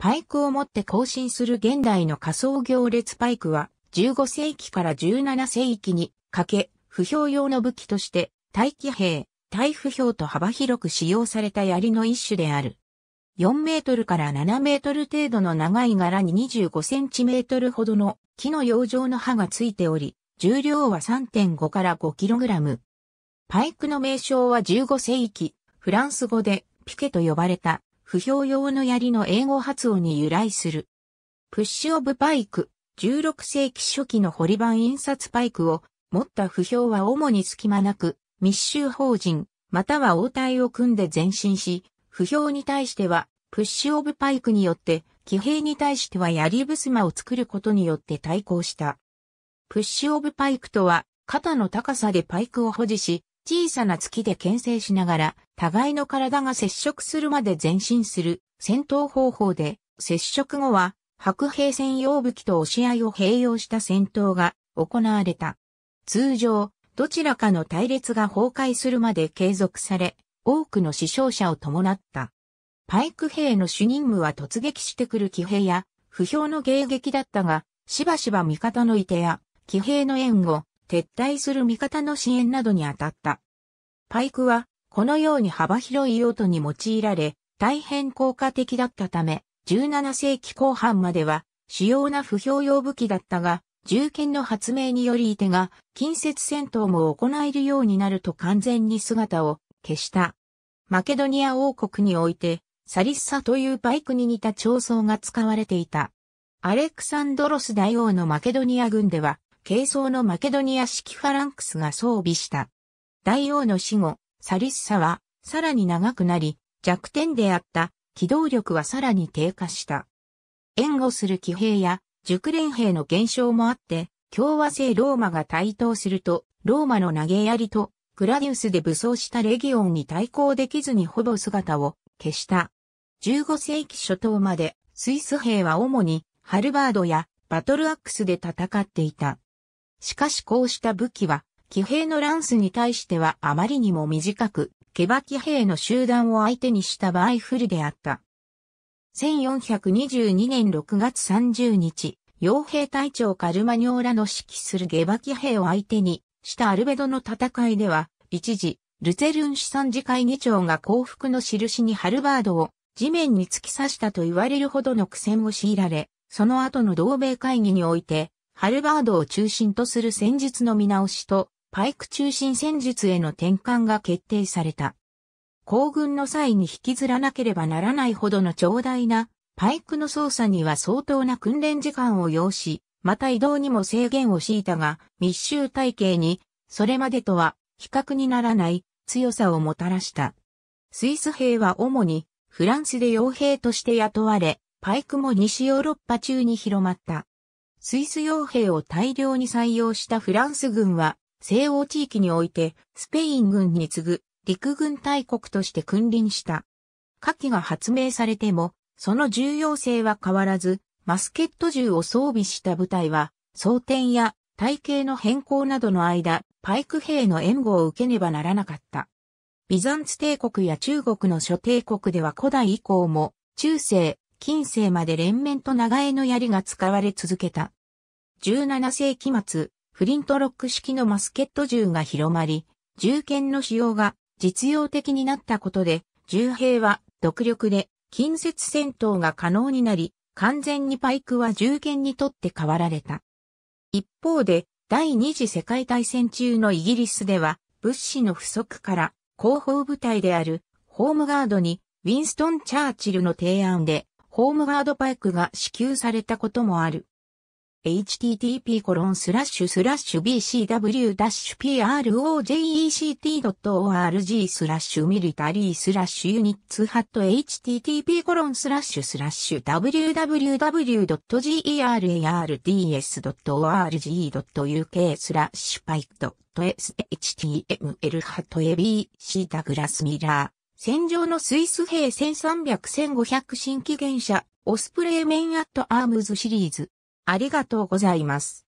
パイクを持って更新する現代の仮想行列パイクは、15世紀から17世紀にかけ、不評用の武器として、大気兵、大不評と幅広く使用された槍の一種である。4メートルから7メートル程度の長い柄に25センチメートルほどの木の養生の刃がついており、重量は3.5から5キログラム。パイクの名称は15世紀、フランス語でピケと呼ばれた不評用の槍の英語発音に由来する。プッシュオブパイク、16世紀初期の堀版印刷パイクを持った不評は主に隙間なく密集法人、または応対を組んで前進し、不評に対しては、プッシュオブパイクによって、騎兵に対しては槍襖を作ることによって対抗した。プッシュオブパイクとは、肩の高さでパイクを保持し、小さな月で牽制しながら、互いの体が接触するまで前進する戦闘方法で、接触後は、白兵専用武器と押し合いを併用した戦闘が行われた。通常、どちらかの隊列が崩壊するまで継続され、多くの死傷者を伴った。パイク兵の主任務は突撃してくる騎兵や、不評の迎撃だったが、しばしば味方の意てや、騎兵の援護、撤退する味方の支援などに当たった。パイクは、このように幅広い用途に用いられ、大変効果的だったため、17世紀後半までは、主要な不評用武器だったが、銃剣の発明により手が近接戦闘も行えるようになると完全に姿を消した。マケドニア王国において、サリッサというパイクに似た長槍が使われていた。アレクサンドロス大王のマケドニア軍では、軽装のマケドニア式ファランクスが装備した。大王の死後、サリッサはさらに長くなり、弱点であった機動力はさらに低下した。援護する騎兵や熟練兵の減少もあって、共和制ローマが台頭すると、ローマの投げ槍とグラディウスで武装したレギオンに対抗できずにほぼ姿を消した。15世紀初頭までスイス兵は主にハルバードやバトルアックスで戦っていた。しかしこうした武器は、騎兵のランスに対してはあまりにも短く、ケバ騎兵の集団を相手にした場合フルであった。1422年6月30日、傭兵隊長カルマニョーラの指揮するゲバ騎兵を相手にしたアルベドの戦いでは、一時、ルツェルン市産次会議長が降伏の印にハルバードを地面に突き刺したと言われるほどの苦戦を強いられ、その後の同盟会議において、ハルバードを中心とする戦術の見直しと、パイク中心戦術への転換が決定された。行軍の際に引きずらなければならないほどの長大なパイクの操作には相当な訓練時間を要し、また移動にも制限を強いたが、密集体系に、それまでとは比較にならない強さをもたらした。スイス兵は主にフランスで傭兵として雇われ、パイクも西ヨーロッパ中に広まった。スイス傭兵を大量に採用したフランス軍は、西欧地域においてスペイン軍に次ぐ陸軍大国として君臨した。火器が発明されても、その重要性は変わらず、マスケット銃を装備した部隊は、装填や体型の変更などの間、パイク兵の援護を受けねばならなかった。ビザンツ帝国や中国の諸帝国では古代以降も、中世、近世まで連綿と長江の槍が使われ続けた。17世紀末、フリントロック式のマスケット銃が広まり、銃剣の使用が実用的になったことで、銃兵は独力で近接戦闘が可能になり、完全にパイクは銃剣にとって変わられた。一方で、第二次世界大戦中のイギリスでは、物資の不足から、後方部隊であるホームガードにウィンストン・チャーチルの提案でホームガードパイクが支給されたこともある。http://bcw-project.org スラッシュミリタリースラッシュユニッツハット http コロンスラッシュスラッシュ www.gerards.org.uk スラッシュパイクット .shtml ハット abc ダグラスミラー戦場のスイス兵1300-1500新機元車、オスプレイメンアットアームズシリーズ。ありがとうございます。